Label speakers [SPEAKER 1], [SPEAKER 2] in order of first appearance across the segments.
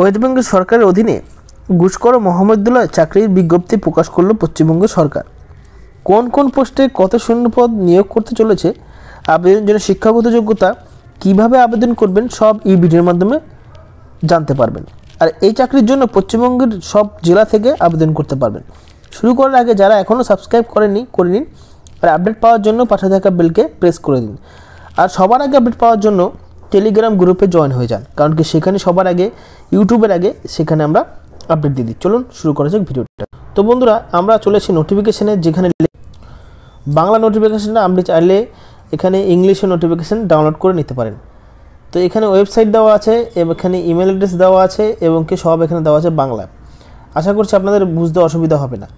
[SPEAKER 1] ওয়েস্টবেঙ্গল সরকারের অধীনে ঘুষকর মোহাম্মদুল্লাহ চাকরির বিজ্ঞপ্তি প্রকাশ করল পশ্চিমবঙ্গ সরকার কোন কোন পোস্টে কত শূন্যপদ নিয়োগ করতে চলেছে আবেদন জন্য শিক্ষাগত যোগ্যতা কিভাবে আবেদন করবেন সব ই ভিডিওর মাধ্যমে জানতে পারবেন আর এই চাকরির জন্য পশ্চিমবঙ্গের সব জেলা থেকে আবেদন করতে পারবেন শুরু করার আগে যারা এখনও সাবস্ক্রাইব করেনি করে নিন আর আপডেট পাওয়ার জন্য পাশে থাকা বেলকে প্রেস করে দিন আর সবার আগে আপডেট পাওয়ার জন্য টেলিগ্রাম গ্রুপে জয়েন হয়ে যান কারণ কি সেখানে সবার আগে ইউটিউবের আগে সেখানে আমরা আপডেট দিয়ে দিই চলুন শুরু করা যাক ভিডিওটা তো বন্ধুরা আমরা চলেছি নোটিফিকেশানে যেখানে বাংলা নোটিফিকেশানটা আপনি চাইলে এখানে ইংলিশে নোটিফিকেশান ডাউনলোড করে নিতে পারেন তো এখানে ওয়েবসাইট দেওয়া আছে এবং এখানে ইমেল অ্যাড্রেস দেওয়া আছে এবং কি সব এখানে দেওয়া আছে বাংলা আশা করছি আপনাদের বুঝতে অসুবিধা হবে না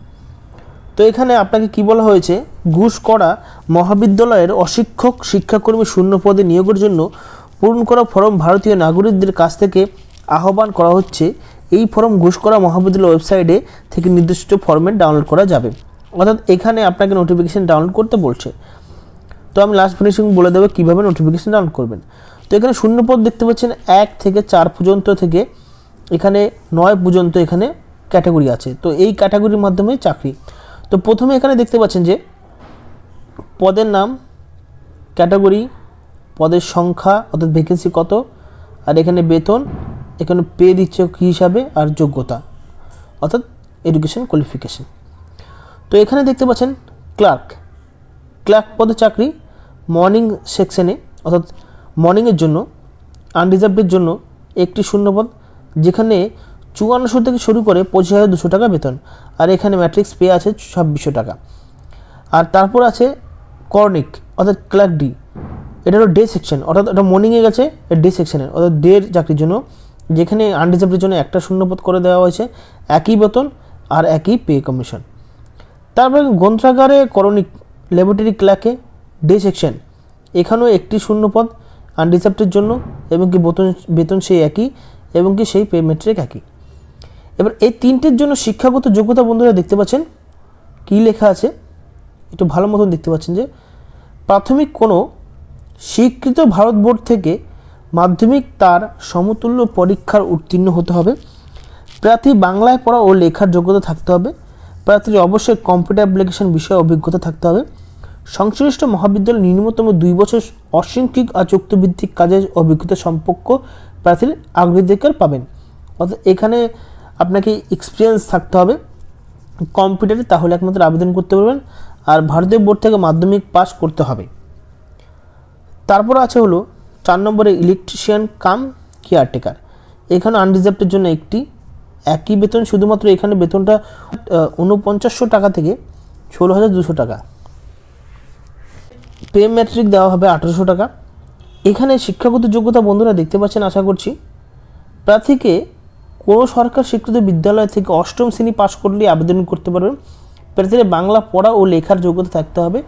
[SPEAKER 1] তো এখানে আপনাকে কি বলা হয়েছে ঘুষ করা মহাবিদ্যালয়ের অশিক্ষক শিক্ষাকর্মী শূন্য পদে নিয়োগের জন্য পূরণ করা ফর্ম ভারতীয় নাগরিকদের কাছ থেকে আহ্বান করা হচ্ছে এই ফর্ম ঘুষ করা মহাবিদ্যালয় ওয়েবসাইটে থেকে নির্দিষ্ট ফর্মেট ডাউনলোড করা যাবে অর্থাৎ এখানে আপনাকে নোটিফিকেশান ডাউনলোড করতে বলছে তো আমি লাস্ট ফিনিশিং বলে দেবো কীভাবে নোটিফিকেশান ডাউনলোড করবেন তো এখানে শূন্যপদ দেখতে পাচ্ছেন এক থেকে চার পর্যন্ত থেকে এখানে নয় পর্যন্ত এখানে ক্যাটাগরি আছে তো এই ক্যাটাগরির মাধ্যমে চাকরি তো প্রথমে এখানে দেখতে পাচ্ছেন যে পদের নাম ক্যাটাগরি পদের সংখ্যা অর্থাৎ ভ্যাকেন্সি কত আর এখানে বেতন এখানে পে দিচ্ছে কী হিসাবে আর যোগ্যতা অর্থাৎ এডুকেশন কোয়ালিফিকেশান তো এখানে দেখতে পাচ্ছেন ক্লার্ক ক্লার্ক পদে চাকরি মর্নিং সেকশনে অর্থাৎ মর্নিংয়ের জন্য আনরিজার্ভের জন্য একটি শূন্যপদ যেখানে চুয়ান্নশো থেকে শুরু করে পঁচিশ হাজার দুশো টাকা বেতন আর এখানে ম্যাট্রিক্স পে আছে ছাব্বিশশো টাকা আর তারপর আছে কর্নিক অর্থাৎ ক্লার্ক ডি এটা হলো ডে সেকশন অর্থাৎ এটা মর্নিংয়ে গেছে ডে সেকশনের অর্থাৎ ডে চাকরির জন্য যেখানে আনরিজার্ভের জন্য একটা শূন্যপদ করে দেওয়া হয়েছে একই বেতন আর একই পে কমিশন তারপরে গ্রন্থাগারে করণিক ল্যাবরেটরি ক্লাকে ডে সেকশন এখানেও একটি শূন্যপদ আনরিজার্ভের জন্য এবং কি বেতন বেতন সেই একই এবং কি সেই পে মেট্রিক একই এবার এই তিনটের জন্য শিক্ষাগত যোগ্যতা বন্ধুরা দেখতে পাচ্ছেন কি লেখা আছে একটু ভালো মতন দেখতে পাচ্ছেন যে প্রাথমিক কোনো স্বীকৃত ভারত বোর্ড থেকে মাধ্যমিক তার সমতুল্য পরীক্ষার উত্তীর্ণ হতে হবে প্রার্থী বাংলায় পড়া ও লেখার যোগ্যতা থাকতে হবে প্রার্থীর অবশ্যই কম্পিউটার অ্যাপ্লিকেশন বিষয়ে অভিজ্ঞতা থাকতে হবে সংশ্লিষ্ট মহাবিদ্যালয় ন্যূনতম দুই বছর অসংখ্যিক আর চুক্তিভিত্তিক কাজের অভিজ্ঞতা সম্পর্ক প্রার্থীর অগ্রাধিকার পাবেন অর্থাৎ এখানে আপনাকে এক্সপিরিয়েন্স থাকতে হবে কম্পিউটারে তাহলে একমাত্র আবেদন করতে পারবেন আর ভারতীয় বোর্ড থেকে মাধ্যমিক পাস করতে হবে তারপর আছে হলো চার নম্বরে ইলেকট্রিশিয়ান কাম কেয়ারটেকার এখানে আনরিজার্ভের জন্য একটি একই বেতন শুধুমাত্র এখানে বেতনটা উনপঞ্চাশশো টাকা থেকে ষোলো হাজার দুশো টাকা পে ম্যাট্রিক দেওয়া হবে আঠেরোশো টাকা এখানে শিক্ষাগত যোগ্যতা বন্ধুরা দেখতে পাচ্ছেন আশা করছি প্রার্থীকে কোনো সরকার স্বীকৃত বিদ্যালয় থেকে অষ্টম শ্রেণী পাশ করলে আবেদন করতে পারবেন প্রার্থীদের বাংলা পড়া ও লেখার যোগ্যতা থাকতে হবে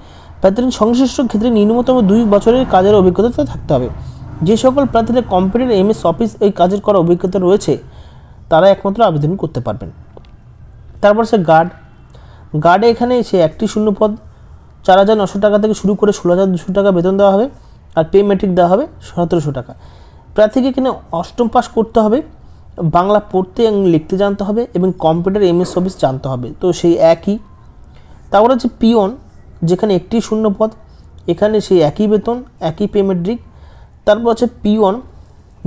[SPEAKER 1] প্রার্থীরা সংশ্লিষ্ট ক্ষেত্রে ন্যূনতম দুই বছরের কাজের অভিজ্ঞতা থাকতে হবে যে সকল প্রার্থীদের কম্পিউটার এমএস অফিস এই কাজের করার অভিজ্ঞতা রয়েছে তারা একমাত্র আবেদন করতে পারবেন তারপর সে গার্ড গার্ডে এখানে সে একটি শূন্য পদ চার হাজার নশো টাকা থেকে শুরু করে ষোলো হাজার দুশো টাকা বেতন দেওয়া হবে আর পে মেট্রিক দেওয়া হবে সতেরোশো টাকা প্রার্থীকে এখানে অষ্টম পাস করতে হবে বাংলা পড়তে এবং লিখতে জানতে হবে এবং কম্পিউটার এমএস অফিস জানতে হবে তো সেই একই তারপরে হচ্ছে পিওন যেখানে একটি শূন্য পদ এখানে সেই একই বেতন একই পেমেন্ট রিক তারপর আছে পি ওয়ান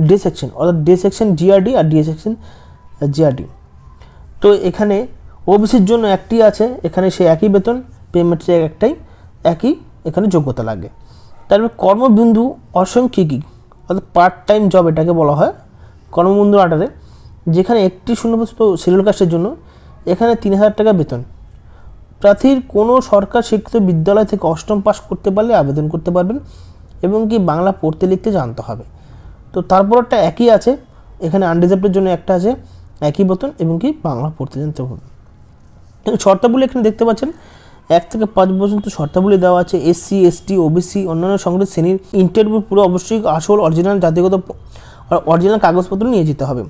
[SPEAKER 1] ডে সেকশন অর্থাৎ ডে সেকশন জিআরডি আর ডি সেকশন জিআরডি তো এখানে ওবিসির জন্য একটি আছে এখানে সে একই বেতন পেমেন্ট একটাই একই এখানে যোগ্যতা লাগে তারপর কর্মবিন্দু অসংখ্যিকী অর্থাৎ পার্ট টাইম জব এটাকে বলা হয় কর্মবিন্দু আটারে যেখানে একটি শূন্যপদ সিরিয়াল কাস্টের জন্য এখানে তিন হাজার টাকা বেতন প্রার্থীর কোনো সরকার শিক্ষিত বিদ্যালয় থেকে অষ্টম পাস করতে পারলে আবেদন করতে পারবেন এবং কি বাংলা পড়তে লিখতে জানতে হবে তো তারপর একটা একই আছে এখানে আনডিজার্ভের জন্য একটা আছে একই বেতন এবং কি বাংলা পড়তে জানতে হবে শর্তাবলী এখানে দেখতে পাচ্ছেন এক থেকে পাঁচ পর্যন্ত শর্তাবলী দেওয়া আছে এসসি এসটি ওবিসি অন্যান্য সংগঠিত শ্রেণীর ইন্টারভিউ পুরো অবশ্যই আসল অরিজিনাল জাতিগত অরিজিনাল কাগজপত্র নিয়ে যেতে হবে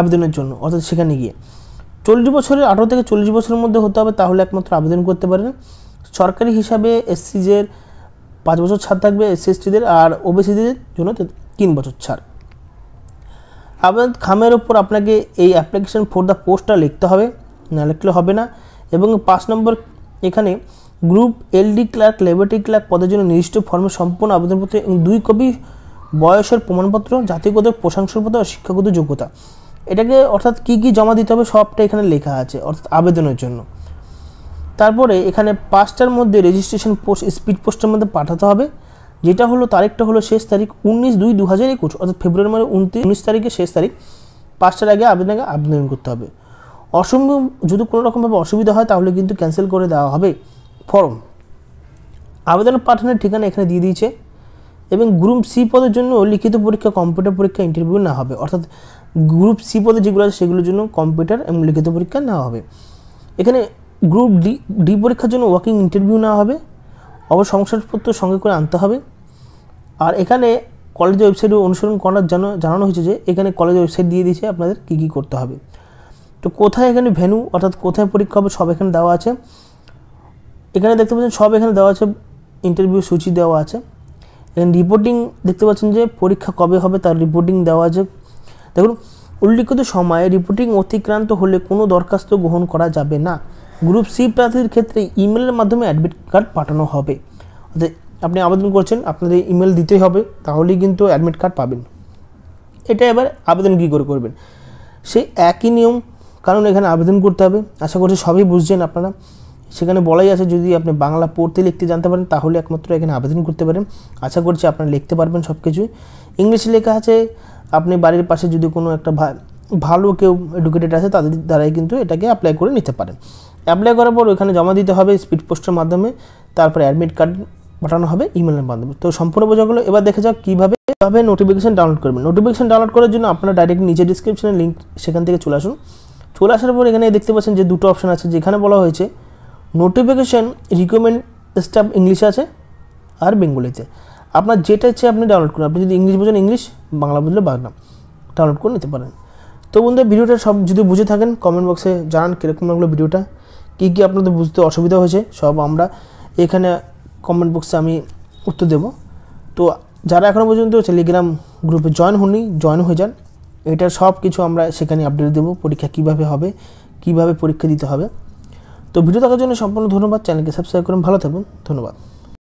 [SPEAKER 1] আবেদনের জন্য অর্থাৎ সেখানে গিয়ে চল্লিশ বছরের আঠারো থেকে চল্লিশ বছরের মধ্যে হতে হবে তাহলে একমাত্র আবেদন করতে পারেন সরকারি হিসাবে এসসিজের পাঁচ বছর ছাড় থাকবে এসসি এসটিদের আর ওবিসিদের জন্য তিন বছর ছাড় আবেদন খামের ওপর আপনাকে এই অ্যাপ্লিকেশন ফর দ্য পোস্টটা লিখতে হবে না লিখলে হবে না এবং পাঁচ নম্বর এখানে group LD clerk laboratory clerk পদের জন্য নির্দিষ্ট ফর্মে সম্পূর্ণ আবেদনপত্র এবং দুই কপি বয়সের প্রমাণপত্র জাতিগত প্রশংসাপত্র ও শিক্ষাগত যোগ্যতা এটাকে অর্থাৎ কি কি জমা দিতে হবে সবটা এখানে লেখা আছে অর্থাৎ আবেদনের জন্য তারপরে এখানে পাঁচটার মধ্যে রেজিস্ট্রেশন পোস্ট স্পিড পোস্টের মধ্যে পাঠাতে হবে যেটা হলো তারিখটা হলো শেষ তারিখ উনিশ দুই দু হাজার একুশ অর্থাৎ ফেব্রুয়ারি মানে উনত্রিশ উনিশ তারিখে শেষ তারিখ পাঁচটার আগে আবেদনকে আবেদন করতে হবে অসম্ভব যদি কোনো রকমভাবে অসুবিধা হয় তাহলে কিন্তু ক্যান্সেল করে দেওয়া হবে ফর্ম আবেদন পাঠানোর ঠিকানা এখানে দিয়ে দিয়েছে এবং গ্রুপ সি পদের জন্য লিখিত পরীক্ষা কম্পিউটার পরীক্ষা ইন্টারভিউ না হবে অর্থাৎ গ্রুপ সি পদে যেগুলো আছে সেগুলোর জন্য কম্পিউটার এবং লিখিত পরীক্ষা নেওয়া হবে এখানে গ্রুপ ডি ডি পরীক্ষার জন্য ওয়াকিং ইন্টারভিউ নেওয়া হবে অবশ্য শংসাপত্র সঙ্গে করে আনতে হবে আর এখানে কলেজ ওয়েবসাইটে অনুসরণ করার জানো জানানো হয়েছে যে এখানে কলেজ ওয়েবসাইট দিয়ে দিয়েছে আপনাদের কী কী করতে হবে তো কোথায় এখানে ভেনু অর্থাৎ কোথায় পরীক্ষা হবে সব এখানে দেওয়া আছে এখানে দেখতে পাচ্ছেন সব এখানে দেওয়া আছে ইন্টারভিউ সূচি দেওয়া আছে এখানে রিপোর্টিং দেখতে পাচ্ছেন যে পরীক্ষা কবে হবে তার রিপোর্টিং দেওয়া আছে দেখুন উল্লিখিত সময়ে রিপোর্টিং অতিক্রান্ত হলে কোনো দরখাস্ত গ্রহণ করা যাবে না গ্রুপ সি প্রার্থীর ক্ষেত্রে ইমেলের মাধ্যমে অ্যাডমিট কার্ড পাঠানো হবে আচ্ছা, আপনি আবেদন করছেন আপনাদের ইমেল দিতেই হবে তাহলেই কিন্তু অ্যাডমিট কার্ড পাবেন এটা এবার আবেদন কী করে করবেন সেই একই নিয়ম কারণ এখানে আবেদন করতে হবে আশা করছি সবই বুঝছেন আপনারা সেখানে বলাই আছে যদি আপনি বাংলা পড়তে লিখতে জানতে পারেন তাহলে একমাত্র এখানে আবেদন করতে পারেন আশা করছি আপনারা লিখতে পারবেন সব কিছুই ইংলিশে লেখা আছে আপনি বাড়ির পাশে যদি কোনো একটা ভালো কেউ এডুকেটেড আছে তাদের দ্বারাই কিন্তু এটাকে অ্যাপ্লাই করে নিতে পারেন অ্যাপ্লাই করার পর ওইখানে জমা দিতে হবে স্পিড পোস্টের মাধ্যমে তারপরে অ্যাডমিট কার্ড পাঠানো হবে ইমেলের মাধ্যমে তো সম্পূর্ণ বোঝা গেলো এবার দেখে যাক কীভাবে কীভাবে নোটিফিকেশান ডাউনলোড করবেন নোটিফিকেশান ডাউনলোড করার জন্য আপনারা ডাইরেক্ট নিজের ডিসক্রিপশানে লিঙ্ক সেখান থেকে চলে আসুন চলে আসার পর এখানে দেখতে পাচ্ছেন যে দুটো অপশান আছে যেখানে বলা হয়েছে নোটিফিকেশান রিকমেন্ড স্টাফ ইংলিশে আছে আর বেঙ্গলিতে আপনার যেটা ইচ্ছে আপনি ডাউনলোড করুন আপনি যদি ইংলিশ বোঝেন ইংলিশ বাংলা বুঝলে বাংলা ডাউনলোড করে নিতে পারেন তো বন্ধুরা ভিডিওটা সব যদি বুঝে থাকেন কমেন্ট বক্সে জানান কীরকম লাগলো ভিডিওটা কী কী আপনাদের বুঝতে অসুবিধা হয়েছে সব আমরা এখানে কমেন্ট বক্সে আমি উত্তর দেব তো যারা এখনও পর্যন্ত টেলিগ্রাম গ্রুপে জয়েন হননি জয়েন হয়ে যান এটার সব কিছু আমরা সেখানে আপডেট দেবো পরীক্ষা কিভাবে হবে কিভাবে পরীক্ষা দিতে হবে তো ভিডিও দেখার জন্য সম্পূর্ণ ধন্যবাদ চ্যানেলকে সাবস্ক্রাইব করুন ভালো থাকুন ধন্যবাদ